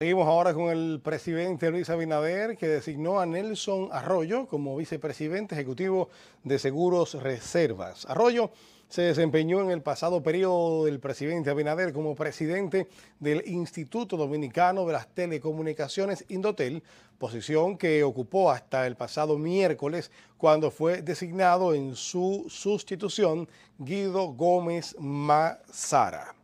Seguimos ahora con el presidente Luis Abinader, que designó a Nelson Arroyo como vicepresidente ejecutivo de Seguros Reservas. Arroyo se desempeñó en el pasado periodo del presidente Abinader como presidente del Instituto Dominicano de las Telecomunicaciones Indotel, posición que ocupó hasta el pasado miércoles cuando fue designado en su sustitución Guido Gómez Mazara.